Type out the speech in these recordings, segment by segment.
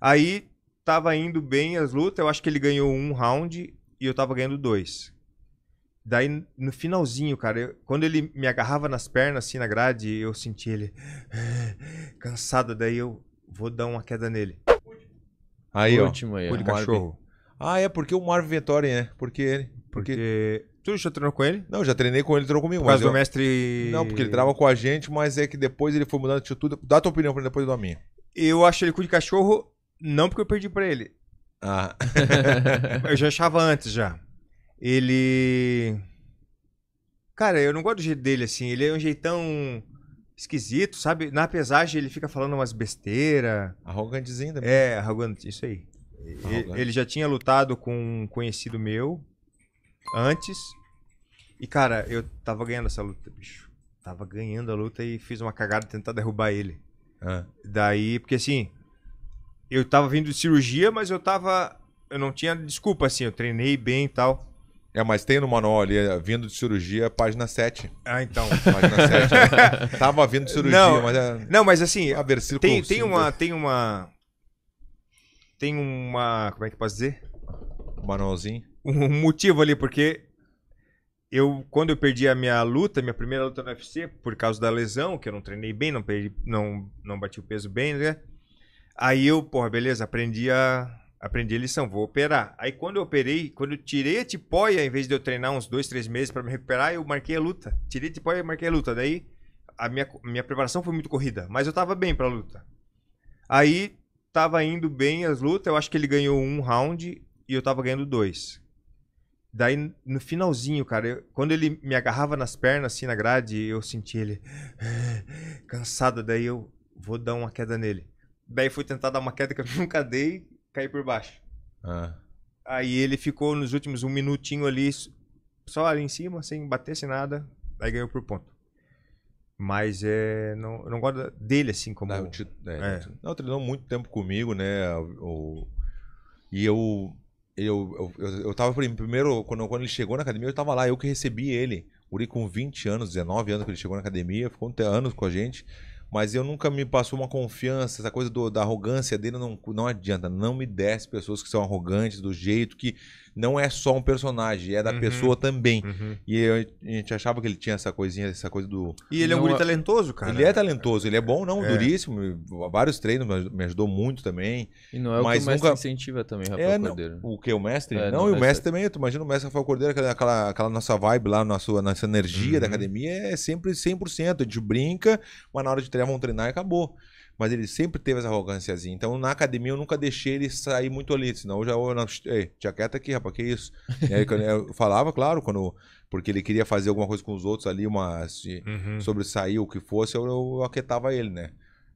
Aí tava indo bem as lutas, eu acho que ele ganhou um round e eu tava ganhando dois. Daí, no finalzinho, cara, eu, quando ele me agarrava nas pernas, assim, na grade, eu senti ele ah, cansado. Daí eu vou dar uma queda nele. Aí, Último, ó. Aí, de cachorro. Ah, é porque o Marvin Vettori, é né? Porque ele. Porque... porque... Tu já treinou com ele? Não, já treinei com ele, treinou comigo. Mas o mestre. Não, porque ele trava com a gente, mas é que depois ele foi mudando de atitude. Dá a tua opinião pra ele depois da minha. Eu acho ele cu de cachorro não porque eu perdi pra ele. Ah. eu já achava antes já. Ele. Cara, eu não gosto do jeito dele, assim. Ele é um jeitão esquisito, sabe? Na pesagem ele fica falando umas besteira. Arrogantezinho também. É, arrogante, isso aí. Arrogante. Ele já tinha lutado com um conhecido meu antes. E, cara, eu tava ganhando essa luta, bicho. Tava ganhando a luta e fiz uma cagada tentar derrubar ele. Ah. Daí, porque assim, eu tava vindo de cirurgia, mas eu tava. Eu não tinha desculpa, assim, eu treinei bem e tal. É, mas tem no manual ali, é, vindo de cirurgia, página 7. Ah, então. Página 7. Né? Tava vindo de cirurgia, não, mas... É... Não, mas assim, a versículo tem, tem uma... Tem uma... Tem uma... Como é que eu posso dizer? Um manualzinho? Um motivo ali, porque eu, quando eu perdi a minha luta, minha primeira luta no UFC, por causa da lesão, que eu não treinei bem, não, perdi, não, não bati o peso bem, né? Aí eu, porra, beleza, aprendi a, aprendi a lição, vou operar. Aí quando eu operei, quando eu tirei a tipóia, em vez de eu treinar uns dois, três meses para me recuperar, eu marquei a luta. Tirei a tipóia e marquei a luta. Daí a minha, minha preparação foi muito corrida, mas eu tava bem pra luta. Aí tava indo bem as lutas, eu acho que ele ganhou um round e eu tava ganhando dois. Daí, no finalzinho, cara, eu, quando ele me agarrava nas pernas, assim, na grade, eu senti ele cansado. Daí eu vou dar uma queda nele. Daí foi tentar dar uma queda que eu nunca dei, caí por baixo. Ah. Aí ele ficou nos últimos um minutinho ali, só ali em cima, sem bater, sem nada. Aí ganhou por ponto. Mas é, não, eu não gosto dele assim como. Não, te, é, é. não treinou muito tempo comigo, né? O, e eu. Eu, eu, eu, eu tava primeiro, quando, quando ele chegou na academia, eu tava lá, eu que recebi ele. Uri com 20 anos, 19 anos que ele chegou na academia, ficou anos com a gente. Mas eu nunca me passou uma confiança, essa coisa do, da arrogância dele não, não adianta. Não me desce pessoas que são arrogantes, do jeito que não é só um personagem, é da uhum. pessoa também. Uhum. E eu, a gente achava que ele tinha essa coisinha, essa coisa do. E ele não, é um guri é- talentoso, cara. Ele é talentoso, ele é bom, não, é. duríssimo. Vários treinos me ajudou muito também. E não é o mas que o mestre incentiva também, é, Rafael é, Cordeiro. Não, o que? O mestre? É, não, não, e o mestre, mestre também, tu imagina o mestre Rafael Cordeiro, aquela, aquela, aquela nossa vibe lá, nossa, nossa energia uhum. da academia é sempre 100%. A gente brinca, mas na hora de treinar, vão treinar e acabou mas ele sempre teve essa arrogânciazinha. Então, na academia, eu nunca deixei ele sair muito ali, senão eu já... Eu, não, Ei, aqui, rapaz, que isso? aí, eu falava, claro, quando porque ele queria fazer alguma coisa com os outros ali, uma... Assim, uhum. sobressair o que fosse, eu, eu aquetava ele, né?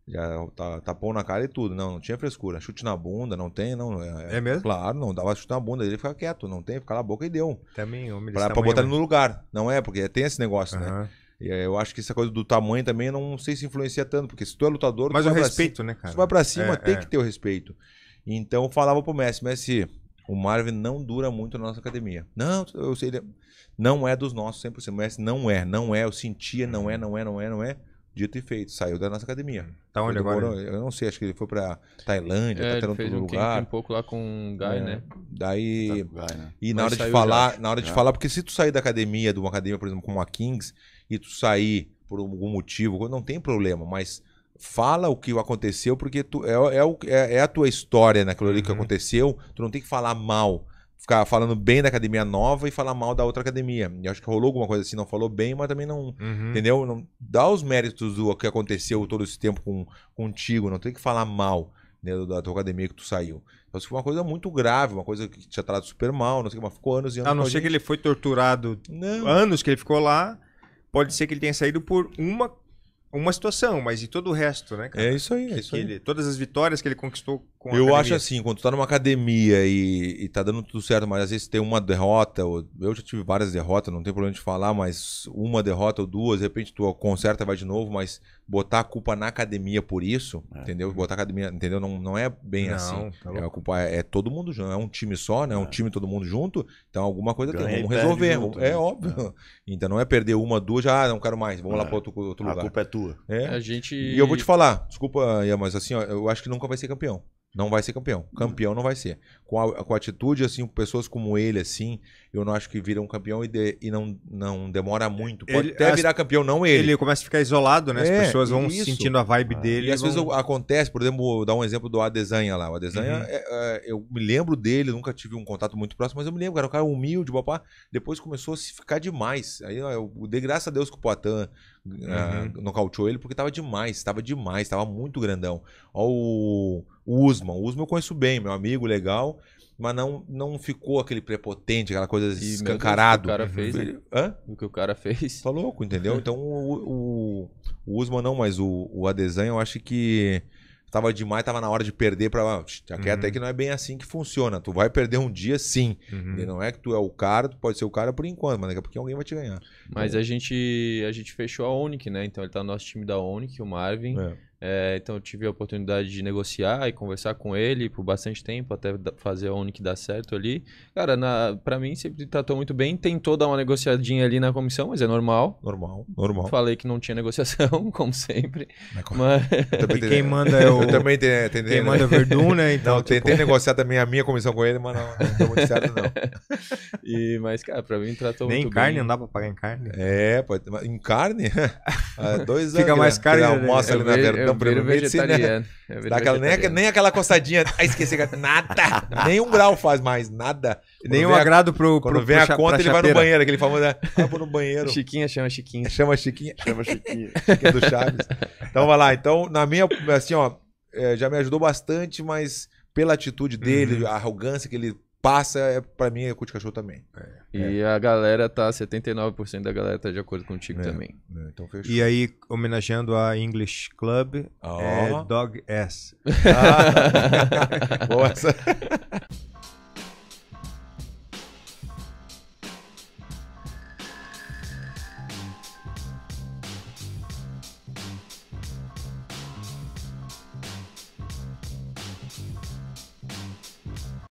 Já tapou na cara e tudo. Não, não tinha frescura. Chute na bunda, não tem, não. É, é mesmo? Claro, não dava chute na bunda, ele fica quieto, não tem, fica na boca e deu. Também, homem Pra, pra botar ele no né? lugar. Não é, porque tem esse negócio, uhum. né? Eh, eu acho que essa coisa do tamanho também não sei se influencia tanto, porque se tu é lutador. Mas o respeito, cima, né, cara? Se vai pra cima, é, tem é. que ter o respeito. Então eu falava pro Messi, Messi, o Marvin não dura muito na nossa academia. Não, eu sei, é, não é dos nossos 100%. O Messi não é, não é. Eu sentia, não é, não é, não é, não é. Dito e feito, saiu da nossa academia. Tá onde agora? Morou, eu não sei, acho que ele foi pra Tailândia, é, tá tendo todo um lugar. um pouco lá com o guy, é. né? Daí. Tá guy, né? E na hora de falar, na hora de é. falar, porque se tu sair da academia, de uma academia, por exemplo, como a Kings, e tu sair por algum motivo, não tem problema, mas fala o que aconteceu, porque tu, é, é, é, é a tua história naquilo ali uhum. que aconteceu, tu não tem que falar mal ficar falando bem da academia nova e falar mal da outra academia. E acho que rolou alguma coisa assim, não falou bem, mas também não, uhum. entendeu? Não dá os méritos do que aconteceu todo esse tempo com, contigo, não tem que falar mal né, da tua academia que tu saiu. Então, isso foi uma coisa muito grave, uma coisa que te tratado super mal, não sei mas ficou anos e anos. A não ser que ele foi torturado não. anos que ele ficou lá, pode ser que ele tenha saído por uma uma situação, mas e todo o resto, né, cara? É isso aí, é isso aí. Ele, todas as vitórias que ele conquistou com a Eu academia. acho assim, quando tu tá numa academia e, e tá dando tudo certo, mas às vezes tem uma derrota, ou, eu já tive várias derrotas, não tem problema de falar, mas uma derrota ou duas, de repente tu conserta, vai de novo, mas botar a culpa na academia por isso, é. entendeu? Uhum. Botar a academia, entendeu? Não, não é bem não, assim. Tá é, a culpa é, é, todo mundo, não é um time só, né? é, um é. time todo mundo junto, então alguma coisa tem, vamos resolver, junto, é né? óbvio. É. Então não é perder uma, duas, já ah, não quero mais, vamos lá é. para outro, outro lugar. A culpa é tua. É. A gente. E eu vou te falar, desculpa, Ian, mas assim, ó, eu acho que nunca vai ser campeão. Não vai ser campeão. Uhum. Campeão não vai ser. Com a, com a atitude, assim, pessoas como ele, assim, eu não acho que viram um campeão e, de, e não, não demora muito. Pode ele, até as, virar campeão, não ele. Ele começa a ficar isolado, né? As é, pessoas vão isso. sentindo a vibe ah, dele. E às vão... vezes acontece, por exemplo, dar um exemplo do Adesanha lá. O Adesanha, uhum. é, é, eu me lembro dele, nunca tive um contato muito próximo, mas eu me lembro, cara, um cara humilde, papá. Depois começou a se ficar demais. Aí eu, eu dei graças a Deus que o Poitin ah, uhum. uh, nocauteou ele, porque tava demais, tava demais, tava muito grandão. Ó o o Usman. O Usman eu conheço bem, meu amigo, legal. Mas não, não ficou aquele prepotente, aquela coisa e, escancarado. Deus, o, que fez, né? o que o cara fez. Tá louco, entendeu? Então o, o, o Usman não, mas o, o eu acho que tava demais, tava na hora de perder para já ah, tá uhum. até que não é bem assim que funciona. Tu vai perder um dia sim. Uhum. E não é que tu é o cara, tu pode ser o cara por enquanto, mas daqui a alguém vai te ganhar. Mas então... a gente a gente fechou a Onic, né? Então ele tá no nosso time da Onic, o Marvin. É. É, então eu tive a oportunidade de negociar e conversar com ele por bastante tempo, até fazer a que dar certo ali. Cara, para pra mim sempre tratou muito bem, tentou dar uma negociadinha ali na comissão, mas é normal. Normal, normal. Falei que não tinha negociação, como sempre. Mas... Mas... Quem manda é o... Eu também tenho, tenho, Quem né? manda é Verdun, né? Então, não, tipo... tentei negociar também a minha comissão com ele, mas não, não deu muito certo, não. e, mas, cara, pra mim tratou Nem muito bem. Nem carne, não dá pra pagar em carne. É, pode... em carne? Dois Fica mais caro. Né? Almoça ali é na verdão não, Bruno. É vegetariano. É Aquela, nem, nem, aquela coçadinha. Ah, esqueci. Nada. nem um grau faz mais. Nada. nenhum agrado pro. Quando pro, vem pro, a conta, ele chapeira. vai no banheiro. Aquele famoso. Ah, vai no banheiro. Chiquinha chama Chiquinha. Chama Chiquinha. Chama Chiquinha. Chiquinha do Chaves. Então, vai lá. Então, na minha. Assim, ó. Eh, já me ajudou bastante, mas pela atitude dele, uhum. a arrogância que ele passa, é, pra mim, é cu de cachorro também. É, é. e é. a galera tá, 79% da galera tá de acordo contigo é, também. É, então fechou. E aí, homenageando a English Club, oh. é Dog S. Ah. Boa essa.